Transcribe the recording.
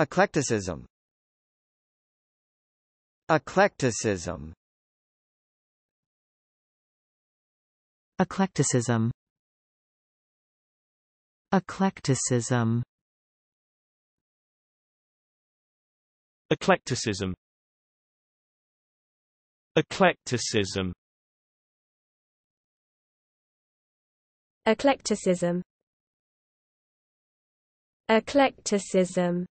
Eclecticism Eclecticism Eclecticism Eclecticism Eclecticism Eclecticism Eclecticism Eclecticism